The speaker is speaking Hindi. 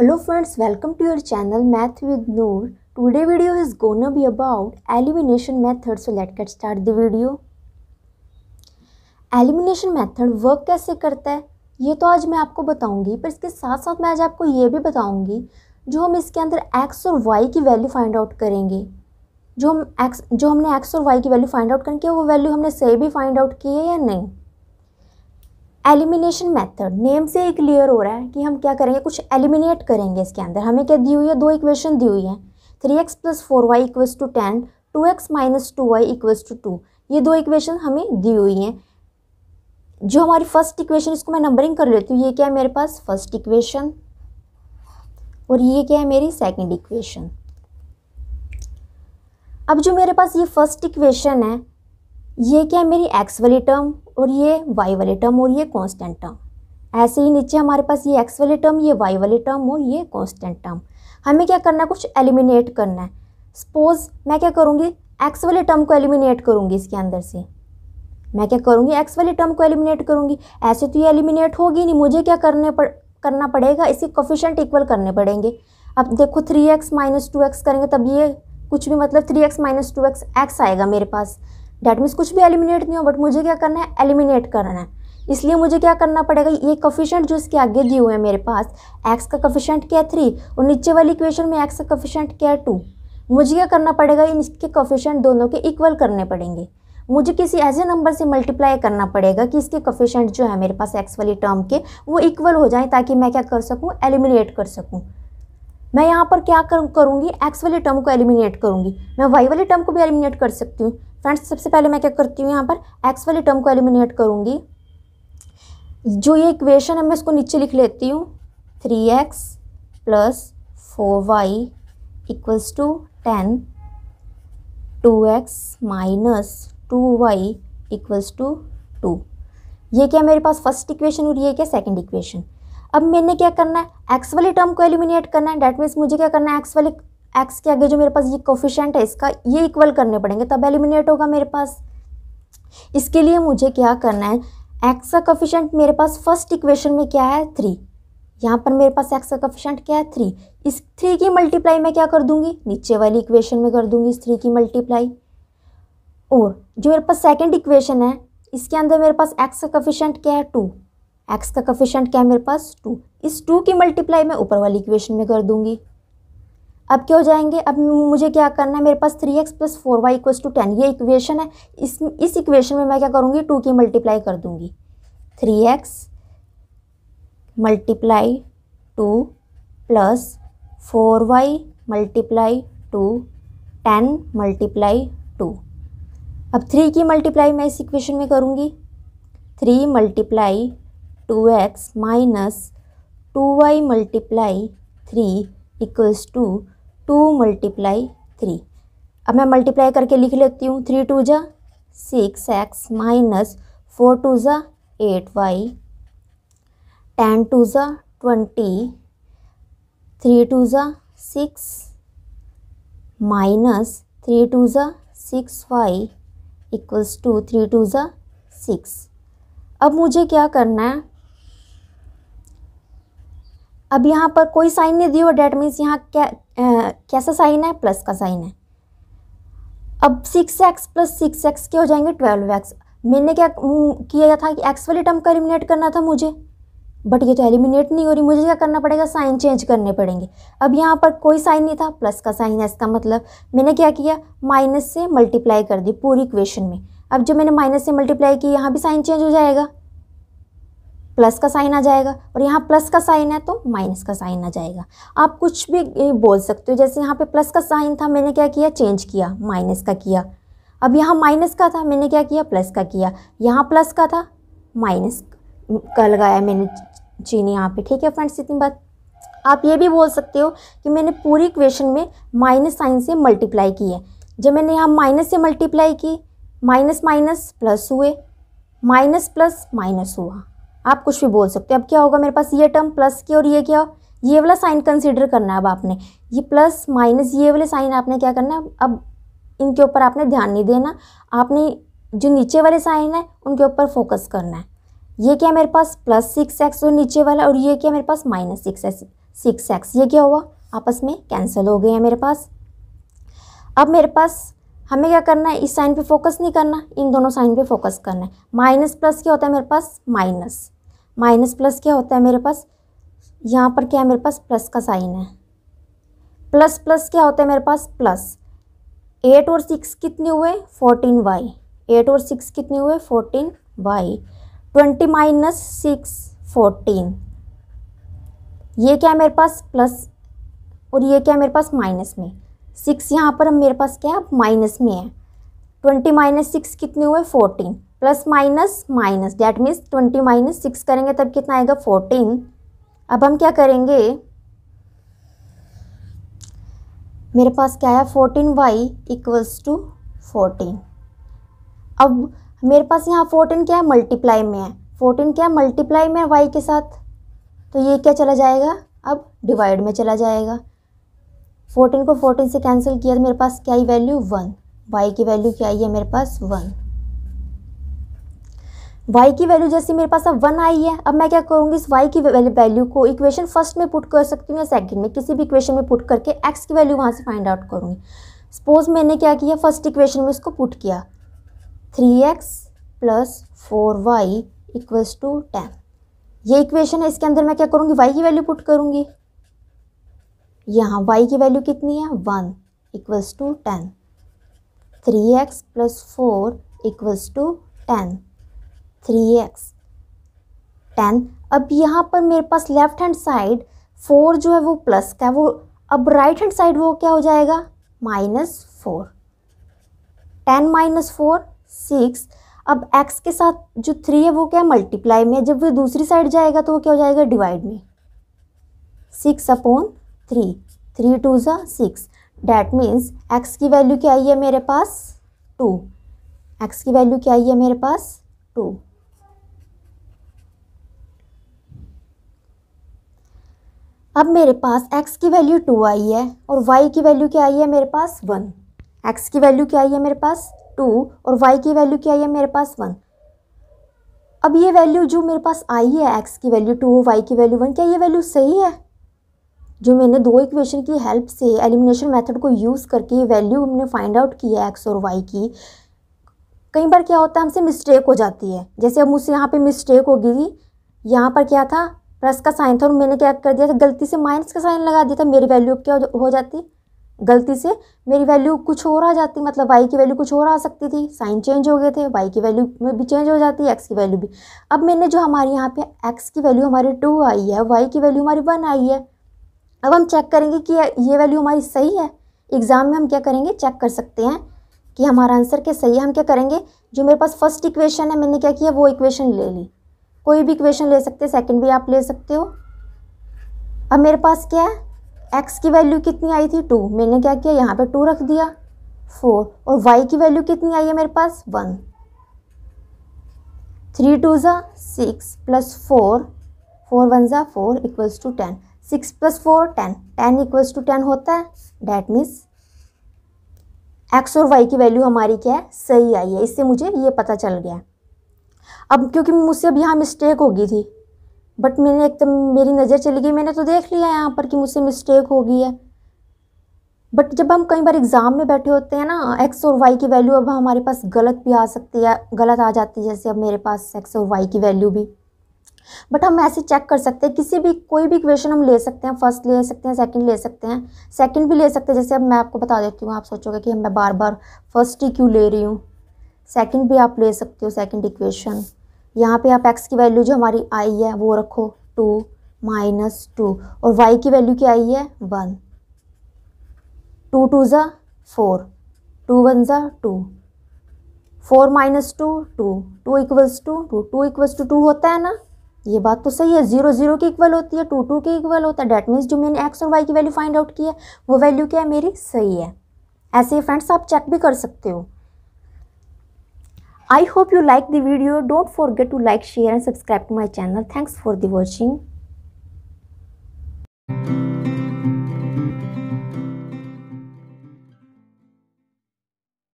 hello friends welcome to your channel math with Noor today video is gonna be about elimination method so let get start the video elimination method work कैसे करता है ये तो आज मैं आपको बताऊंगी पर इसके साथ साथ मैं आज आपको ये भी बताऊंगी जो हम इसके अंदर एक्स और वाई की वैल्यू फाइंड आउट करेंगे जो हम एक्स जो हमने एक्स और वाई की वैल्यू फाइंड आउट करेंगे वो वैल्यू हमने सही भी फाइंड आउट की है या नहीं एलिमिनेशन मेथड नेम से ही क्लियर हो रहा है कि हम क्या करेंगे कुछ एलिमिनेट करेंगे इसके अंदर हमें क्या दी हुई है दो इक्वेशन दी हुई है three x plus four y equals to ten two x minus two y equals to two ये दो इक्वेशन हमें दी हुई हैं जो हमारी फर्स्ट इक्वेशन इसको मैं नंबरिंग कर लेती हूँ ये क्या है मेरे पास फर्स्ट इक्वेशन और ये क्या है मेरी सेकेंड इक्वेशन अब जो मेरे पास ये फर्स्ट इक्वेशन है ये क्या है मेरी एक्स वाली टर्म और ये वाई वाली टर्म और ये कॉन्स्टेंट टर्म ऐसे ही नीचे हमारे पास ये एक्स वाली टर्म ये वाई वाली टर्म और ये कॉन्स्टेंट टर्म हमें क्या करना है कुछ एलिमिनेट करना है सपोज़ मैं क्या करूँगी एक्स वाले टर्म को एलिमिनेट करूँगी इसके अंदर से मैं क्या करूँगी एक्स वाले टर्म को एलिमिनेट करूँगी ऐसे तो ये एलिमिनेट होगी नहीं मुझे क्या करने पड़ करना पड़ेगा इसके कोफिशेंट इक्वल करने पड़ेंगे अब देखो three x minus two x करेंगे तब ये कुछ भी मतलब three x minus two x x आएगा मेरे पास डैट मीन्स कुछ भी एलिमिनेट नहीं हो बट मुझे क्या करना है एलिमिनेट करना है इसलिए मुझे क्या करना पड़ेगा ये कफिशेंट जो इसके आगे दिए हुए हैं मेरे पास एक्स का कफिशेंट क्या है थ्री और नीचे वाली इक्वेशन में एक्स का कफिशेंट क्या है टू मुझे क्या करना पड़ेगा इन इसके कफिशेंट दोनों के इक्वल करने पड़ेंगे मुझे किसी ऐसे नंबर से मल्टीप्लाई करना पड़ेगा कि इसके कफिशेंट जो है मेरे पास एक्स वाली टर्म के वो इक्वल हो जाएं ताकि मैं क्या कर सकूं एलिमिनेट कर सकूं मैं यहाँ पर क्या करूँगी एक्स वाली टर्म को एलिमिनेट करूँगी मैं वाई वाली टर्म को भी एलिमिनेट कर सकती हूँ फ्रेंड्स सबसे पहले मैं क्या करती हूँ यहाँ पर एक्स वाली टर्म को एलिमिनेट करूँगी जो ये इक्वेशन है मैं इसको नीचे लिख लेती हूँ three x plus four y equals to ten two x minus two y equals to two ये क्या मेरे पास फर्स्ट इक्वेशन और ये क्या सेकंड इक्वेशन अब मैंने क्या करना है एक्स वाली टर्म को एलिमिनेट करना है डैट मीन्स मुझे क्या करना है एक्स वाली एक्स के आगे जो मेरे पास ये कोफिशेंट है इसका ये इक्वल करने पड़ेंगे तब एलिमिनेट होगा मेरे पास इसके लिए मुझे क्या करना है एक्स का कोफिशेंट मेरे पास फर्स्ट इक्वेशन में क्या है थ्री यहाँ पर मेरे पास एक्स का कोफिशेंट क्या है थ्री इस थ्री की मल्टीप्लाई मैं क्या कर दूंगी नीचे वाली इक्वेशन में कर दूंगी इस थ्री की मल्टीप्लाई और जो मेरे पास सेकेंड इक्वेशन है इसके अंदर मेरे पास एक्स का कोफिशेंट क्या है टू एक्स का कोफिशेंट क्या है मेरे पास टू इस टू की मल्टीप्लाई मैं ऊपर वाली इक्वेशन में कर दूंगी अब क्या हो जाएंगे अब मुझे क्या करना है मेरे पास three x plus four y equals to ten ये इक्वेशन है इस इस इक्वेशन में मैं क्या करूँगी टू की मल्टीप्लाई कर दूँगी three x multiply two plus four y multiply two ten multiply two अब थ्री की मल्टीप्लाई मैं इस इक्वेशन में करूँगी three multiply two x minus two y multiply three equals to two multiply three अब मैं मल्टीप्लाई करके लिख लेती हूँ थ्री टू जा six x minus four two ज़ा एट वाई टेन टू ज़ा ट्वेंटी थ्री टू ज़ा सिक्स माइनस थ्री टू ज़ा six Y equals to three two ज़ा सिक्स अब मुझे क्या करना है अब यहाँ पर कोई साइन नहीं दिया हुआ डेट मीन्स यहाँ क्या आ, कैसा साइन है प्लस का साइन है अब six x plus six x के हो जाएंगे ट्वेल्व एक्स मैंने क्या हम्म, किया था कि एक्स वाली टर्म का एलिमिनेट करना था मुझे बट ये तो एलिमिनेट नहीं हो रही मुझे क्या करना पड़ेगा साइन चेंज करने पड़ेंगे अब यहाँ पर कोई साइन नहीं था प्लस का साइन है इसका मतलब मैंने क्या किया माइनस से मल्टीप्लाई कर दी पूरी इक्वेशन में अब जब मैंने माइनस से मल्टीप्लाई की यहाँ भी साइन चेंज हो जाएगा प्लस का साइन आ जाएगा और यहाँ प्लस का साइन है तो माइनस का साइन आ जाएगा आप कुछ भी बोल सकते हो जैसे यहाँ पे प्लस का साइन था मैंने क्या किया चेंज किया माइनस का किया अब यहाँ माइनस का था मैंने क्या किया प्लस का किया यहाँ प्लस का था माइनस का लगाया मैंने चीनी यहाँ पे ठीक है फ्रेंड्स इतनी बात आप ये भी बोल सकते हो कि मैंने पूरी इक्वेशन में माइनस साइन से मल्टीप्लाई की है जब मैंने यहाँ माइनस से मल्टीप्लाई की माइनस माइनस प्लस हुए माइनस प्लस माइनस हुआ आप कुछ भी बोल सकते हो अब क्या होगा मेरे पास ये टर्म प्लस के और ये क्या ये वाला साइन कंसिडर करना है अब आपने ये प्लस माइनस ये वाले साइन आपने क्या करना है अब इनके ऊपर आपने ध्यान नहीं देना आपने जो नीचे वाले साइन है उनके ऊपर फोकस करना है ये क्या मेरे पास प्लस सिक्स एक्स और नीचे वाला और ये क्या मेरे पास minus six x six x ये क्या हुआ आपस में कैंसिल हो गए हैं मेरे पास अब मेरे पास हमें क्या करना है इस साइन पे फोकस नहीं करना इन दोनों साइन पे फोकस करना है माइनस प्लस क्या होता है मेरे पास माइनस माइनस प्लस क्या होता है मेरे पास यहाँ पर क्या है मेरे पास प्लस का साइन है प्लस प्लस क्या होता है मेरे पास प्लस एट और सिक्स कितने हुए फोर्टीन वाई एट और सिक्स कितने हुए fourteen y twenty minus six fourteen ये क्या है मेरे पास प्लस और ये क्या है मेरे पास माइनस में सिक्स यहाँ पर मेरे पास क्या है माइनस में है ट्वेंटी माइनस सिक्स कितने हुए fourteen plus minus minus that means twenty minus six करेंगे तब कितना आएगा फोर्टीन अब हम क्या करेंगे मेरे पास क्या है fourteen y equals to fourteen अब मेरे पास यहाँ फोर्टीन क्या है मल्टीप्लाई में है फोर्टीन क्या है मल्टीप्लाई में है वाई के साथ तो ये क्या चला जाएगा अब डिवाइड में चला जाएगा फोर्टीन को फोर्टीन से कैंसिल किया तो मेरे पास क्या आई वैल्यू वन वाई की वैल्यू क्या आई है मेरे पास वन वाई की वैल्यू जैसे मेरे पास अब वन आई है अब मैं क्या करूँगी इस वाई की वैल्यू को इक्वेशन फर्स्ट में पुट कर सकती हूँ या सेकंड में किसी भी इक्वेशन में पुट करके एक्स की वैल्यू वहाँ से फाइंड आउट करूँगी सपोज मैंने क्या किया फर्स्ट इक्वेशन में उसको पुट किया three x plus four y equals to ten ये इक्वेशन है इसके अंदर मैं क्या करूँगी वाई की वैल्यू पुट करूँगी यहाँ y की वैल्यू कितनी है one equals to ten three x plus four equals to ten three x ten अब यहाँ पर मेरे पास लेफ्ट हैंड साइड फोर जो है वो प्लस का है वो अब राइट हैंड साइड वो क्या हो जाएगा minus four ten minus four six अब x के साथ जो थ्री है वो क्या है मल्टीप्लाई में जब वो दूसरी साइड जाएगा तो वो क्या हो जाएगा डिवाइड में six upon three three two ज़ा सिक्स डैट मीन्स एक्स की वैल्यू क्या आई है मेरे पास टू एक्स की वैल्यू क्या आई है मेरे पास टू अब मेरे पास x की वैल्यू टू आई है और y की वैल्यू क्या आई है मेरे पास वन x की वैल्यू क्या आई है मेरे पास टू और y की वैल्यू क्या आई है मेरे पास वन अब ये वैल्यू जो मेरे पास आई है x की वैल्यू टू और y की वैल्यू वन क्या ये वैल्यू सही है जो मैंने दो इक्वेशन की हेल्प से एलिमिनेशन मेथड को यूज़ करके वैल्यू हमने फाइंड आउट किया एक्स और वाई की कई बार क्या होता है हमसे मिस्टेक हो जाती है जैसे अब मुझसे यहाँ पे मिस्टेक होगी यहाँ पर क्या था प्लस का साइन था और मैंने क्या कर दिया था गलती से माइनस का साइन लगा दिया था मेरी वैल्यू क्या हो जाती गलती से मेरी वैल्यू कुछ और आ जाती मतलब वाई की वैल्यू कुछ और आ सकती थी साइन चेंज हो गए थे वाई की वैल्यू में भी चेंज हो जाती है एक्स की वैल्यू भी अब मैंने जो हमारे यहाँ पे एक्स की वैल्यू हमारी टू आई है वाई की वैल्यू हमारी वन आई है अब हम चेक करेंगे कि ये वैल्यू हमारी सही है एग्ज़ाम में हम क्या करेंगे चेक कर सकते हैं कि हमारा आंसर क्या सही है हम क्या करेंगे जो मेरे पास फर्स्ट इक्वेशन है मैंने क्या किया वो इक्वेशन ले ली कोई भी इक्वेशन ले सकते हैं सेकेंड भी आप ले सकते हो अब मेरे पास क्या है एक्स की वैल्यू कितनी आई थी टू मैंने क्या किया यहाँ पर टू रख दिया फोर और वाई की वैल्यू कितनी आई है मेरे पास वन थ्री टू ज़ा six plus four four one ज़ा four equals to ten six plus four ten ten equals to ten होता है डैट मीन्स एक्स और वाई की वैल्यू हमारी क्या है सही आई है इससे मुझे ये पता चल गया अब क्योंकि मुझसे अब यहाँ मिस्टेक होगी थी बट मैंने एकदम मेरी नज़र चली गई मैंने तो देख लिया यहाँ पर कि मुझसे मिस्टेक हो गई है बट जब हम कई बार एग्ज़ाम में बैठे होते हैं ना एक्स और वाई की वैल्यू अब हमारे पास गलत भी आ सकती है गलत आ जाती है जैसे अब मेरे पास एक्स और वाई की वैल्यू भी बट हम ऐसे चेक कर सकते हैं किसी भी कोई भी क्वेश्चन हम ले सकते हैं फर्स्ट ले सकते हैं सेकंड ले सकते हैं सेकंड भी ले सकते हैं जैसे अब मैं आपको बता देती हूँ आप सोचोगे कि मैं बार बार फर्स्ट ही क्यों ले रही हूँ सेकंड भी आप ले सकते हो सेकंड इक्वेशन यहाँ पे आप एक्स की वैल्यू जो हमारी आई है वो रखो टू माइनस टू और वाई की वैल्यू क्या आई है वन टू टू ज़ा फोर टू वन ज़ा two four minus two two two equals to two two equals to two होता है ना ये बात तो सही है जीरो जीरो की इक्वल होती है टू टू के इक्वल होता है डेट मीन्स जो मैंने एक्स और वाई की वैल्यू फाइंड आउट की है वो वैल्यू क्या है मेरी सही है ऐसे ही फ्रेंड्स आप चेक भी कर सकते हो I hope you like the video don't forget to like share and subscribe to my channel thanks for the watching